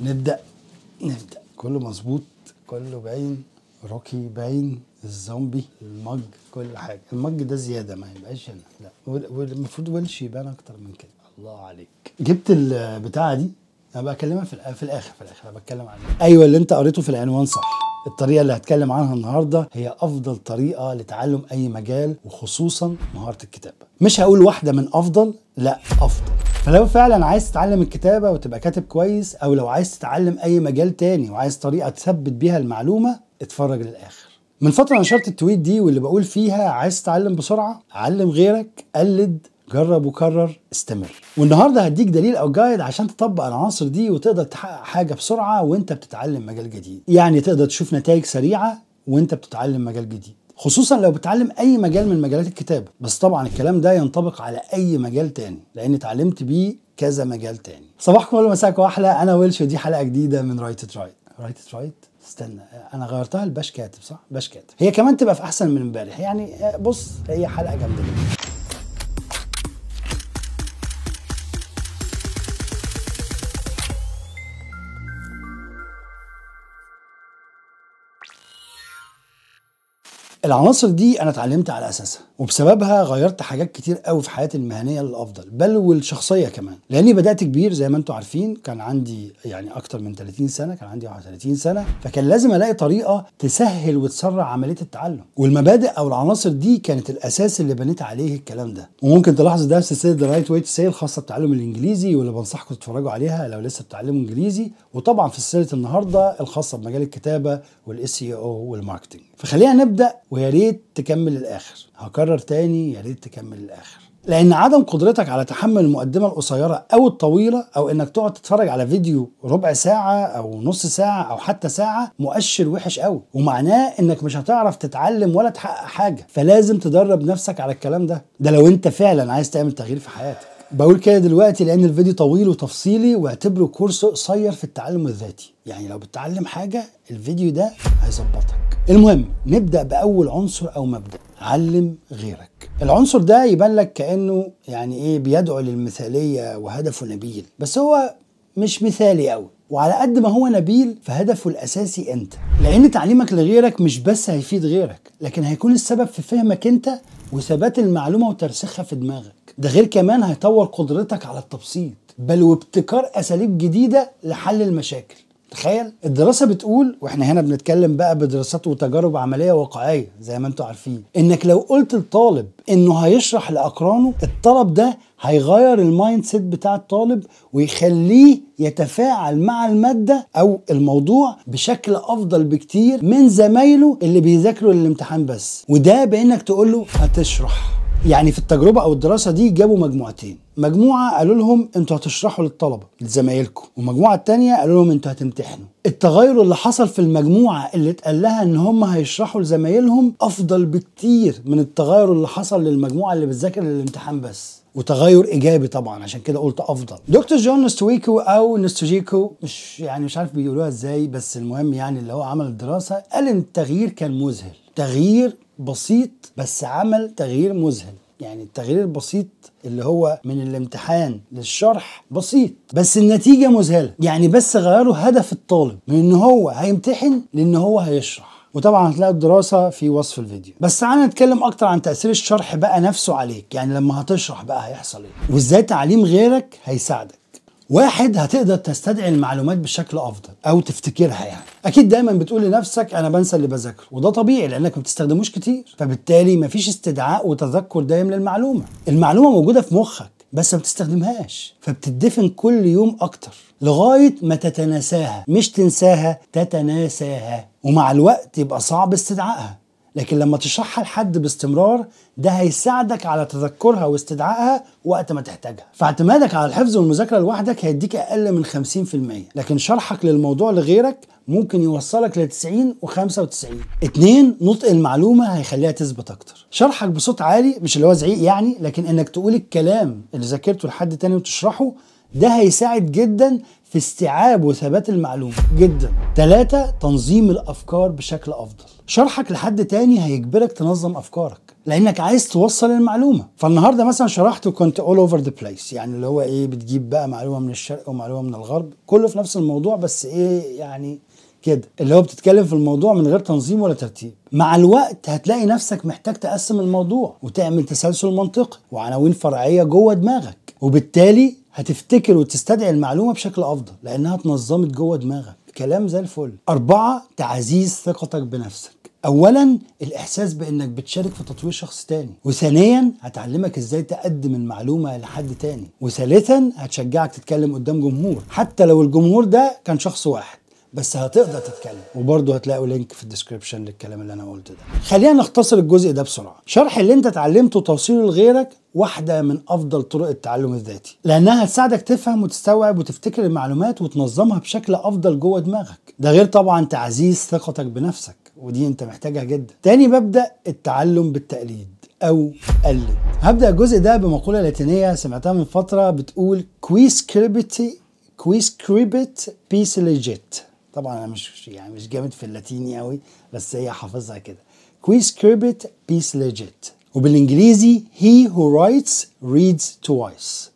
نبدا نبدا كله مظبوط كله باين روكي باين الزومبي المج كل حاجه المج ده زياده ما يبقاش هنا لا والمفروض ويلش يبان اكتر من كده الله عليك جبت البتاعه دي انا بكلمها في الاخر في الاخر انا بتكلم عنها ايوه اللي انت قريته في العنوان صح الطريقة اللي هتكلم عنها النهاردة هي أفضل طريقة لتعلم أي مجال وخصوصا مهارة الكتابة مش هقول واحدة من أفضل لا أفضل فلو فعلا عايز تتعلم الكتابة وتبقى كاتب كويس أو لو عايز تتعلم أي مجال تاني وعايز طريقة تثبت بيها المعلومة اتفرج للآخر من فترة نشرت التويت دي واللي بقول فيها عايز تتعلم بسرعة علم غيرك قلد جرب وكرر استمر والنهارده هديك دليل او جايد عشان تطبق العناصر دي وتقدر تحقق حاجه بسرعه وانت بتتعلم مجال جديد يعني تقدر تشوف نتائج سريعه وانت بتتعلم مجال جديد خصوصا لو بتعلم اي مجال من مجالات الكتابه بس طبعا الكلام ده ينطبق على اي مجال تاني لان اتعلمت بيه كذا مجال تاني صباحكم ولا مساكم احلى انا ويلش ودي حلقه جديده من رايت رايت رايت رايت استنى انا غيرتها لباش كاتب صح باش كاتب هي كمان تبقى في احسن من امبارح يعني آه، بص هي حلقه جامده جدا العناصر دي انا اتعلمت على اساسها وبسببها غيرت حاجات كتير قوي في حياتي المهنيه للافضل بل والشخصيه كمان لاني بدات كبير زي ما انتم عارفين كان عندي يعني اكتر من 30 سنه كان عندي 31 سنه فكان لازم الاقي طريقه تسهل وتسرع عمليه التعلم والمبادئ او العناصر دي كانت الاساس اللي بنيت عليه الكلام ده وممكن تلاحظ ده في سلسله ذا رايت واي سيل خاصه بتعلم الانجليزي واللي بنصحكم تتفرجوا عليها لو لسه بتعلموا انجليزي وطبعا في سلسله النهارده الخاصه بمجال الكتابه والاس او والماركتنج فخلينا نبدا ويا ريت تكمل الاخر هكرر تاني يا ريت تكمل الاخر لان عدم قدرتك على تحمل المقدمه القصيره او الطويله او انك تقعد تتفرج على فيديو ربع ساعه او نص ساعه او حتى ساعه مؤشر وحش قوي ومعناه انك مش هتعرف تتعلم ولا تحقق حاجه فلازم تدرب نفسك على الكلام ده ده لو انت فعلا عايز تعمل تغيير في حياتك بقول كده دلوقتي لان الفيديو طويل وتفصيلي واعتبره كورس قصير في التعلم الذاتي يعني لو بتتعلم حاجه الفيديو ده هيظبطك المهم نبدا باول عنصر او مبدا علم غيرك العنصر ده يبان لك كانه يعني ايه بيدعو للمثاليه وهدفه نبيل بس هو مش مثالي قوي وعلى قد ما هو نبيل فهدفه الاساسي انت لان تعليمك لغيرك مش بس هيفيد غيرك لكن هيكون السبب في فهمك انت وثبات المعلومه وترسيخها في دماغك ده غير كمان هيطور قدرتك على التبسيط بل وابتكار اساليب جديده لحل المشاكل تخيل الدراسه بتقول واحنا هنا بنتكلم بقى بدراسات وتجارب عمليه واقعيه زي ما انتم عارفين انك لو قلت لطالب انه هيشرح لاقرانه الطلب ده هيغير المايند سيت بتاع الطالب ويخليه يتفاعل مع الماده او الموضوع بشكل افضل بكتير من زمايله اللي بيذاكروا الامتحان بس وده بانك تقول له هتشرح يعني في التجربه او الدراسه دي جابوا مجموعتين مجموعه قالوا لهم انتوا هتشرحوا للطلبه لزمايلكم والمجموعه الثانيه قالوا لهم انتوا هتمتحنوا التغير اللي حصل في المجموعه اللي اتقال لها ان هم هيشرحوا لزمايلهم افضل بكتير من التغير اللي حصل للمجموعه اللي بتذاكر للامتحان بس وتغير ايجابي طبعا عشان كده قلت افضل دكتور جون نستويكو او نستوجيكو مش يعني مش عارف بيقولوها ازاي بس المهم يعني اللي هو عمل الدراسه قال ان التغيير كان مذهل تغيير بسيط بس عمل تغيير مذهل يعني التغيير البسيط اللي هو من الامتحان للشرح بسيط بس النتيجة مذهلة يعني بس غيروا هدف الطالب من ان هو هيمتحن لان هو هيشرح وطبعا هتلاقي الدراسة في وصف الفيديو بس تعالى نتكلم أكتر عن تأثير الشرح بقى نفسه عليك يعني لما هتشرح بقى هيحصل إيه وإزاي تعليم غيرك هيساعدك واحد هتقدر تستدعي المعلومات بشكل افضل او تفتكرها يعني اكيد دايما بتقول لنفسك انا بنسى اللي بذاكره وده طبيعي لانك ما بتستخدموش كتير فبالتالي مفيش استدعاء وتذكر دايم للمعلومه المعلومه موجوده في مخك بس ما بتستخدمهاش فبتدفن كل يوم اكتر لغايه ما تتناساها مش تنساها تتناساها ومع الوقت يبقى صعب استدعائها لكن لما تشرحها لحد باستمرار ده هيساعدك على تذكرها واستدعائها وقت ما تحتاجها فاعتمادك على الحفظ والمذاكره لوحدك هيديك اقل من 50% لكن شرحك للموضوع لغيرك ممكن يوصلك ل 90 و95 اتنين نطق المعلومه هيخليها تثبت اكتر شرحك بصوت عالي مش اللي هو زعيق يعني لكن انك تقول الكلام اللي ذاكرته لحد تاني وتشرحه ده هيساعد جدا في استيعاب وثبات المعلومة جدا ثلاثة تنظيم الأفكار بشكل أفضل شرحك لحد تاني هيجبرك تنظم أفكارك لانك عايز توصل المعلومه فالنهارده مثلا شرحت وكنت اول اوفر ذا بليس يعني اللي هو ايه بتجيب بقى معلومه من الشرق ومعلومه من الغرب كله في نفس الموضوع بس ايه يعني كده اللي هو بتتكلم في الموضوع من غير تنظيم ولا ترتيب مع الوقت هتلاقي نفسك محتاج تقسم الموضوع وتعمل تسلسل منطقي وعناوين فرعيه جوه دماغك وبالتالي هتفتكر وتستدعي المعلومه بشكل افضل لانها اتنظمت جوه دماغك كلام زي الفل أربعة تعزيز ثقتك بنفسك اولا الاحساس بانك بتشارك في تطوير شخص تاني وثانيا هتعلمك ازاي تقدم المعلومه لحد تاني وثالثا هتشجعك تتكلم قدام جمهور حتى لو الجمهور ده كان شخص واحد بس هتقدر تتكلم وبرضه هتلاقوا لينك في الديسكربشن للكلام اللي انا قلته ده خلينا نختصر الجزء ده بسرعه شرح اللي انت اتعلمته وتوصيله لغيرك واحده من افضل طرق التعلم الذاتي لانها هتساعدك تفهم وتستوعب وتفتكر المعلومات وتنظمها بشكل افضل جوه دماغك ده غير طبعا تعزيز ثقتك بنفسك ودي انت محتاجها جدا تاني مبدا التعلم بالتقليد او قلد هبدا الجزء ده بمقوله لاتينيه سمعتها من فتره بتقول كويس كريبتي كويس كريبت بيس ليجيت طبعا انا مش يعني مش جامد في اللاتيني قوي بس هي حافظها كده كويس كيربت بيس ليجيت وبالانجليزي he who writes reads twice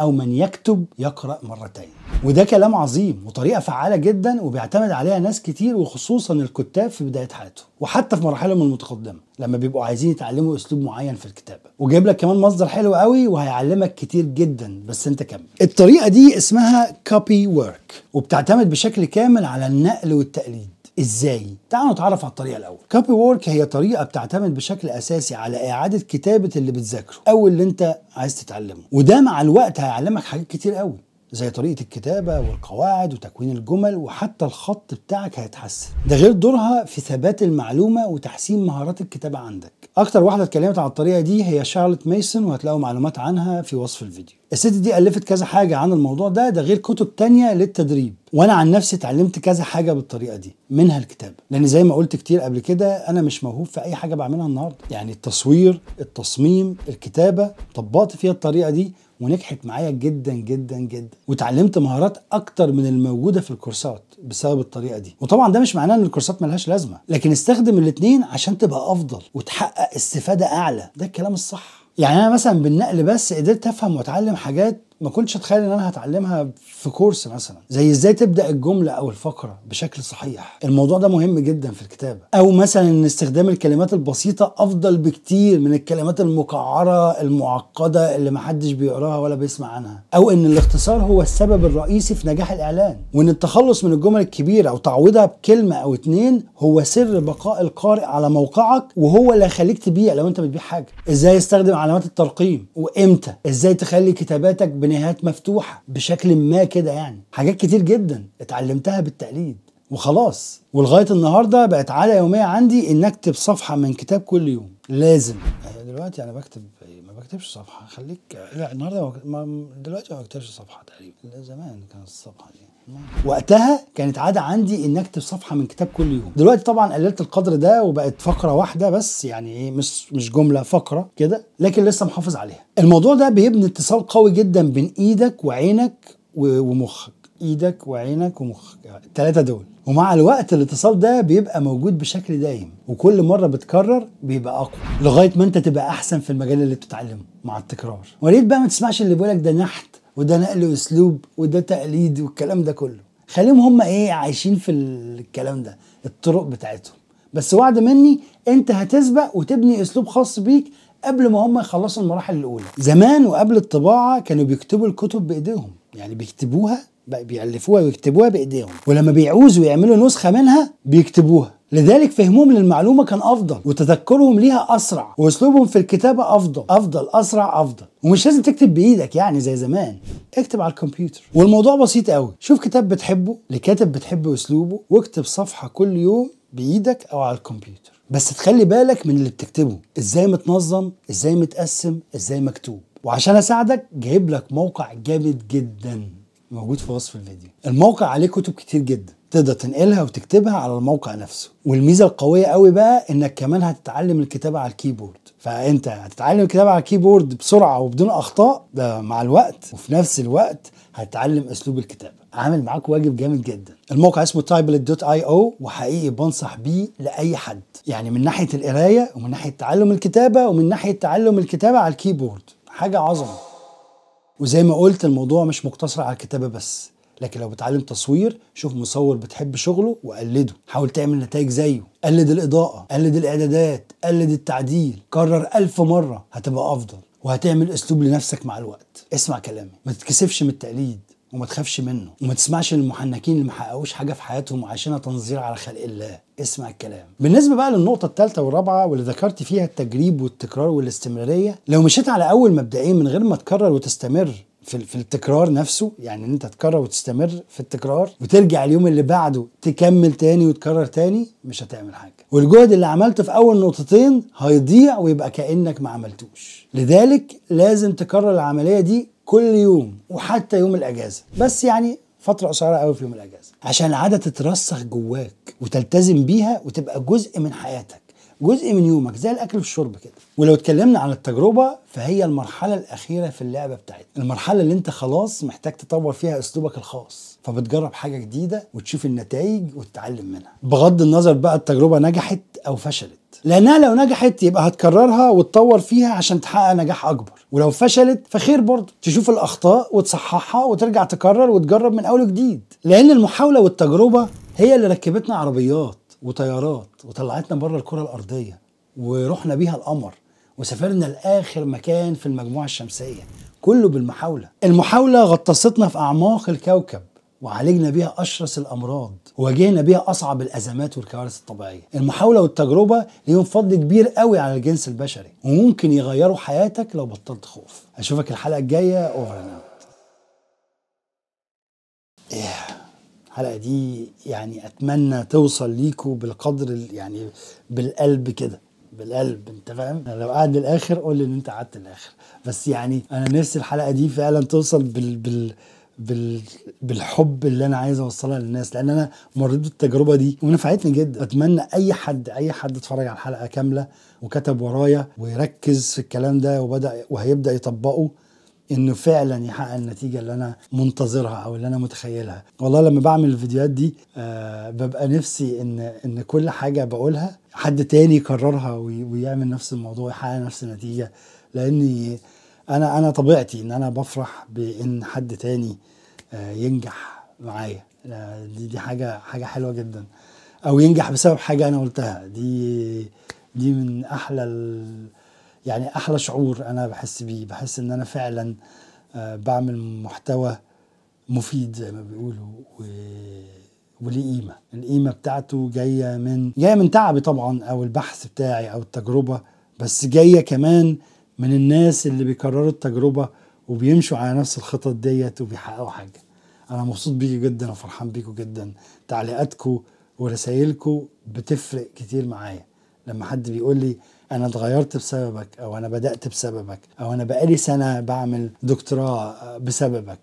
او من يكتب يقرا مرتين وده كلام عظيم وطريقه فعاله جدا وبيعتمد عليها ناس كتير وخصوصا الكتاب في بدايه حياتهم وحتى في مراحلهم المتقدمه لما بيبقوا عايزين يتعلموا اسلوب معين في الكتابه وجايب لك كمان مصدر حلو قوي وهيعلمك كتير جدا بس انت كمل الطريقه دي اسمها كوبي ورك وبتعتمد بشكل كامل على النقل والتقليد ازاي؟ تعالوا نتعرف على الطريقه الاول. كوبي وورك هي طريقه بتعتمد بشكل اساسي على اعاده كتابه اللي بتذاكره او اللي انت عايز تتعلمه، وده مع الوقت هيعلمك حاجات كتير قوي، زي طريقه الكتابه والقواعد وتكوين الجمل وحتى الخط بتاعك هيتحسن ده غير دورها في ثبات المعلومه وتحسين مهارات الكتابه عندك اكتر واحده اتكلمت عن الطريقه دي هي شارلوت ميسون وهتلاقوا معلومات عنها في وصف الفيديو الست دي الفت كذا حاجه عن الموضوع ده ده غير كتب تانية للتدريب وانا عن نفسي اتعلمت كذا حاجه بالطريقه دي منها الكتابه لان زي ما قلت كتير قبل كده انا مش موهوب في اي حاجه بعملها النهارده يعني التصوير التصميم الكتابه طبقت فيها الطريقه دي ونجحت معايا جدا جدا جدا وتعلمت مهارات اكتر من الموجوده في الكورسات بسبب الطريقه دي وطبعا ده مش معناه ان الكورسات ملهاش لازمه لكن استخدم الاثنين عشان تبقى افضل وتحقق استفاده اعلى ده الكلام الصح يعني انا مثلا بالنقل بس قدرت افهم واتعلم حاجات ما كنتش اتخيل ان انا هتعلمها في كورس مثلا زي ازاي تبدا الجمله او الفقره بشكل صحيح الموضوع ده مهم جدا في الكتابه او مثلا ان استخدام الكلمات البسيطه افضل بكتير من الكلمات المكعره المعقده اللي محدش بيقراها ولا بيسمع عنها او ان الاختصار هو السبب الرئيسي في نجاح الاعلان وان التخلص من الجمل الكبيره او تعويضها بكلمه او اتنين هو سر بقاء القارئ على موقعك وهو اللي هيخليك تبيع لو انت بتبيع حاجه ازاي استخدم علامات الترقيم وامتى ازاي تخلي كتاباتك بنهايات مفتوحه بشكل ما كده يعني حاجات كتير جدا اتعلمتها بالتقليد وخلاص ولغايه النهارده بقت عاده يوميه عندي ان اكتب صفحه من كتاب كل يوم لازم دلوقتي انا بكتب ما بكتبش صفحه خليك لا النهارده دلوقتي ما بكتبش صفحه تقريبا زمان كانت الصفحه دي وقتها كانت عاده عندي ان اكتب صفحه من كتاب كل يوم دلوقتي طبعا قللت القدر ده وبقت فقره واحده بس يعني ايه مش مش جمله فقره كده لكن لسه محافظ عليها الموضوع ده بيبني اتصال قوي جدا بين ايدك وعينك ومخك ايدك وعينك ومخك الثلاثه دول ومع الوقت الاتصال ده بيبقى موجود بشكل دايم وكل مره بتكرر بيبقى اقوى لغايه ما انت تبقى احسن في المجال اللي بتتعلمه مع التكرار وليد بقى ما تسمعش اللي بيقولك ده نحت وده نقل واسلوب وده تقليد والكلام ده كله خليهم هم ايه عايشين في الكلام ده الطرق بتاعتهم بس وعد مني انت هتسبق وتبني اسلوب خاص بيك قبل ما هم يخلصوا المراحل الاولى زمان وقبل الطباعه كانوا بيكتبوا الكتب بايديهم يعني بيكتبوها بيألفوها ويكتبوها بايديهم ولما بيعوزوا يعملوا نسخه منها بيكتبوها لذلك فهمهم للمعلومه كان افضل وتذكرهم ليها اسرع واسلوبهم في الكتابه افضل افضل اسرع افضل ومش لازم تكتب بايدك يعني زي زمان اكتب على الكمبيوتر والموضوع بسيط قوي شوف كتاب بتحبه لكاتب بتحب اسلوبه واكتب صفحه كل يوم بايدك او على الكمبيوتر بس تخلي بالك من اللي بتكتبه ازاي متنظم ازاي متقسم ازاي مكتوب وعشان اساعدك جايب لك موقع جامد جدا موجود في وصف الفيديو الموقع عليه كتب كتير جدا تقدر تنقلها وتكتبها على الموقع نفسه والميزه القويه قوي بقى انك كمان هتتعلم الكتابه على الكيبورد فانت هتتعلم الكتابه على الكيبورد بسرعه وبدون اخطاء مع الوقت وفي نفس الوقت هتتعلم اسلوب الكتابه عامل معاك واجب جامد جدا الموقع اسمه تايبلت دوت اي او وحقيقي بنصح بيه لاي حد يعني من ناحيه القرايه ومن ناحيه تعلم الكتابه ومن ناحيه تعلم الكتابه على الكيبورد حاجه عظمه وزي ما قلت الموضوع مش مقتصر على الكتابه بس لكن لو بتعلم تصوير شوف مصور بتحب شغله وقلده حاول تعمل نتائج زيه قلد الإضاءة قلد الإعدادات قلد التعديل كرر ألف مرة هتبقى أفضل وهتعمل أسلوب لنفسك مع الوقت اسمع كلامي ما تتكسفش من التقليد وما تخافش منه وما تسمعش للمحنكين اللي ما حققوش حاجه في حياتهم عشان تنظير على خلق الله اسمع الكلام بالنسبه بقى للنقطه الثالثه والرابعه واللي ذكرت فيها التجريب والتكرار والاستمراريه لو مشيت على اول مبدئين من غير ما تكرر وتستمر في, في التكرار نفسه يعني ان انت تكرر وتستمر في التكرار وترجع اليوم اللي بعده تكمل تاني وتكرر تاني مش هتعمل حاجه والجهد اللي عملته في اول نقطتين هيضيع ويبقى كانك ما عملتوش لذلك لازم تكرر العمليه دي كل يوم وحتى يوم الاجازه بس يعني فترة قصيرة قوي في يوم الأجازة عشان العادة تترسخ جواك وتلتزم بيها وتبقى جزء من حياتك جزء من يومك زي الاكل والشرب كده ولو اتكلمنا عن التجربه فهي المرحله الاخيره في اللعبه بتاعتنا المرحله اللي انت خلاص محتاج تطور فيها اسلوبك الخاص فبتجرب حاجه جديده وتشوف النتائج وتتعلم منها بغض النظر بقى التجربه نجحت او فشلت لانها لو نجحت يبقى هتكررها وتطور فيها عشان تحقق نجاح اكبر ولو فشلت فخير برضه تشوف الاخطاء وتصححها وترجع تكرر وتجرب من اول وجديد لان المحاوله والتجربه هي اللي ركبتنا عربيات وطيارات وطلعتنا بره الكره الارضيه ورحنا بيها القمر وسافرنا لاخر مكان في المجموعه الشمسيه كله بالمحاوله المحاوله غطستنا في اعماق الكوكب وعالجنا بيها اشرس الامراض وواجهنا بيها اصعب الازمات والكوارث الطبيعيه المحاوله والتجربه ليهم فضل كبير قوي على الجنس البشري وممكن يغيروا حياتك لو بطلت خوف اشوفك الحلقه الجايه اوفر اوت yeah. الحلقه دي يعني اتمنى توصل ليكوا بالقدر يعني بالقلب كده بالقلب انت فاهم يعني لو قعد للاخر قول لي ان انت قعدت للاخر بس يعني انا نفسي الحلقه دي فعلا توصل بال بال بال بالحب اللي انا عايز اوصلها للناس لان انا مريت بالتجربه دي ونفعتني جدا اتمنى اي حد اي حد اتفرج على الحلقه كامله وكتب ورايا ويركز في الكلام ده وبدا وهيبدا يطبقه انه فعلا يحقق النتيجه اللي انا منتظرها او اللي انا متخيلها والله لما بعمل الفيديوهات دي آه ببقى نفسي ان ان كل حاجه بقولها حد تاني يكررها ويعمل نفس الموضوع ويحقق نفس النتيجه لاني انا انا طبيعتي ان انا بفرح بان حد تاني آه ينجح معايا آه، دي دي حاجه حاجه حلوه جدا او ينجح بسبب حاجه انا قلتها دي دي من احلى يعني احلى شعور انا بحس بيه بحس ان انا فعلا آه، بعمل محتوى مفيد زي ما بيقولوا و... وليه قيمه القيمه بتاعته جايه من جايه من تعبي طبعا او البحث بتاعي او التجربه بس جايه كمان من الناس اللي بيكرروا التجربه وبيمشوا على نفس الخطط ديت وبيحققوا حاجه انا مبسوط بيكوا جدا وفرحان بيكوا جدا تعليقاتكم ورسايلكم بتفرق كتير معايا لما حد بيقول لي انا اتغيرت بسببك او انا بدات بسببك او انا بقالي سنه بعمل دكتوراه بسببك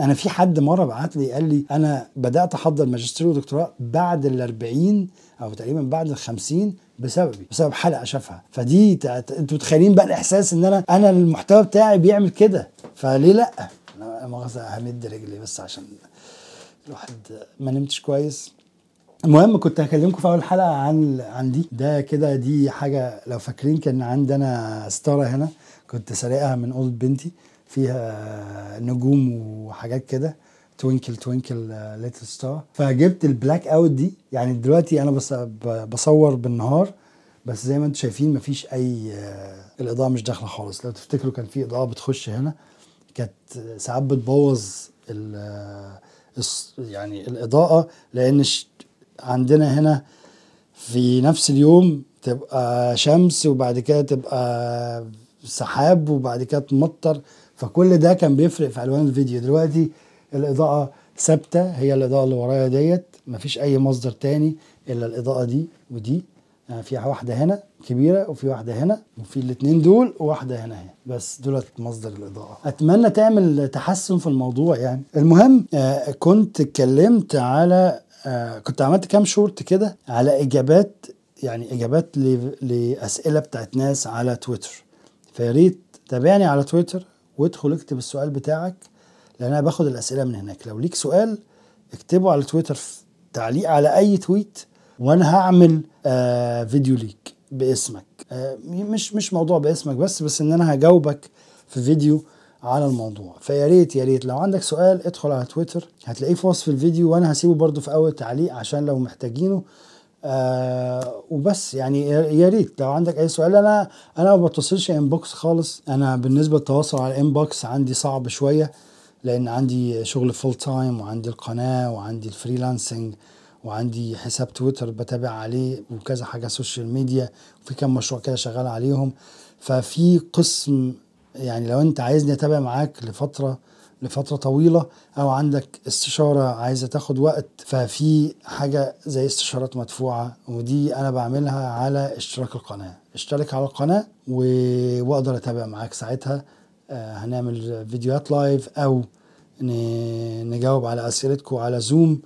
انا في حد مره بعت لي قال لي انا بدات احضر ماجستير ودكتوراه بعد ال 40 او تقريبا بعد ال 50 بسببي بسبب حلقه شافها فدي انتوا متخيلين بقى الاحساس ان انا انا المحتوى بتاعي بيعمل كده فليه لا انا مؤاخذه همد رجلي بس عشان الواحد ما نمتش كويس المهم كنت هكلمكم في اول حلقه عن عن دي ده كده دي حاجه لو فاكرين كان عندنا ستاره هنا كنت سارقها من اوضه بنتي فيها نجوم وحاجات كده توينكل توينكل ليتل ستار فجبت البلاك اوت دي يعني دلوقتي انا بس بصور بالنهار بس زي ما انتم شايفين مفيش اي آه، الاضاءه مش داخله خالص لو تفتكروا كان في اضاءه بتخش هنا كانت ساعات بتبوظ آه، يعني الاضاءه لان عندنا هنا في نفس اليوم تبقى شمس وبعد كده تبقى سحاب وبعد كده تمطر فكل ده كان بيفرق في الوان الفيديو دلوقتي الاضاءه ثابته هي الاضاءه اللي ورايا ديت مفيش اي مصدر تاني الا الاضاءه دي ودي يعني في واحده هنا كبيره وفي واحده هنا وفي الاثنين دول وواحده هنا هنا بس دولت مصدر الاضاءه اتمنى تعمل تحسن في الموضوع يعني المهم آه، كنت اتكلمت على آه، كنت عملت كام شورت كده على اجابات يعني اجابات لاسئله بتاعت ناس على تويتر فيا ريت تابعني على تويتر وادخل اكتب السؤال بتاعك لان انا باخد الاسئله من هناك لو ليك سؤال اكتبه على تويتر في تعليق على اي تويت وانا هعمل آه فيديو ليك باسمك آه مش مش موضوع باسمك بس بس ان انا هجاوبك في فيديو على الموضوع فيا ريت يا ريت لو عندك سؤال ادخل على تويتر هتلاقيه في وصف الفيديو وانا هسيبه برده في اول تعليق عشان لو محتاجينه آه وبس يعني يا ريت لو عندك اي سؤال انا انا ما بتصلش انبوكس خالص انا بالنسبه للتواصل على انبوكس عندي صعب شويه لان عندي شغل فول تايم وعندي القناه وعندي الفريلانسنج وعندي حساب تويتر بتابع عليه وكذا حاجه سوشيال ميديا وفي كام مشروع كده شغال عليهم ففي قسم يعني لو انت عايزني اتابع معاك لفتره لفتره طويله او عندك استشاره عايزه تاخد وقت ففي حاجه زي استشارات مدفوعه ودي انا بعملها على اشتراك القناه اشترك على القناه و... واقدر اتابع معاك ساعتها آه، هنعمل فيديوهات لايف او ن... نجاوب على اسئلتكم على زوم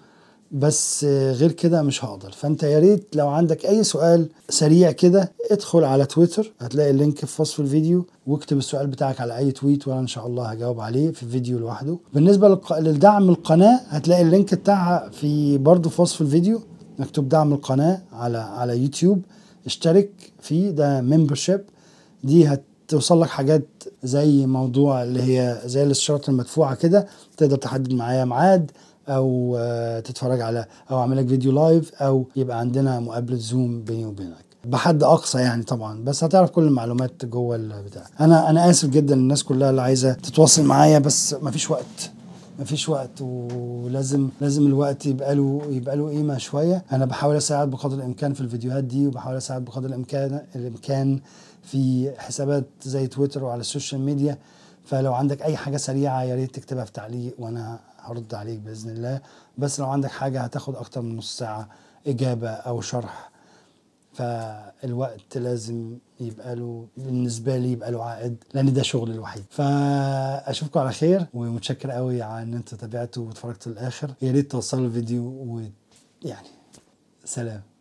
بس غير كده مش هقدر فانت يا ريت لو عندك اي سؤال سريع كده ادخل على تويتر هتلاقي اللينك في وصف الفيديو واكتب السؤال بتاعك على اي تويت وانا ان شاء الله هجاوب عليه في فيديو لوحده بالنسبه للق... لدعم القناه هتلاقي اللينك بتاعها في برضه في وصف الفيديو مكتوب دعم القناه على على يوتيوب اشترك فيه ده ممبرشيب دي هتوصل لك حاجات زي موضوع اللي هي زي الاستشارات المدفوعه كده تقدر تحدد معايا ميعاد او آه، تتفرج على او اعمل لك فيديو لايف او يبقى عندنا مقابله زوم بيني وبينك بحد اقصى يعني طبعا بس هتعرف كل المعلومات جوه البتاع انا انا اسف جدا الناس كلها اللي عايزه تتواصل معايا بس مفيش وقت مفيش وقت ولازم لازم الوقت يبقى له يبقى له قيمه شويه انا بحاول اساعد بقدر الامكان في الفيديوهات دي وبحاول اساعد بقدر الامكان الامكان في حسابات زي تويتر وعلى السوشيال ميديا فلو عندك اي حاجه سريعه يا ريت تكتبها في تعليق وانا هرد عليك باذن الله بس لو عندك حاجه هتاخد اكتر من نص ساعه اجابه او شرح فالوقت لازم يبقى له بالنسبه لي يبقى له عائد لان ده شغلي الوحيد فاشوفكم على خير ومتشكر قوي على ان انت تابعته واتفرجت للاخر يا ريت توصلوا الفيديو ويعني سلام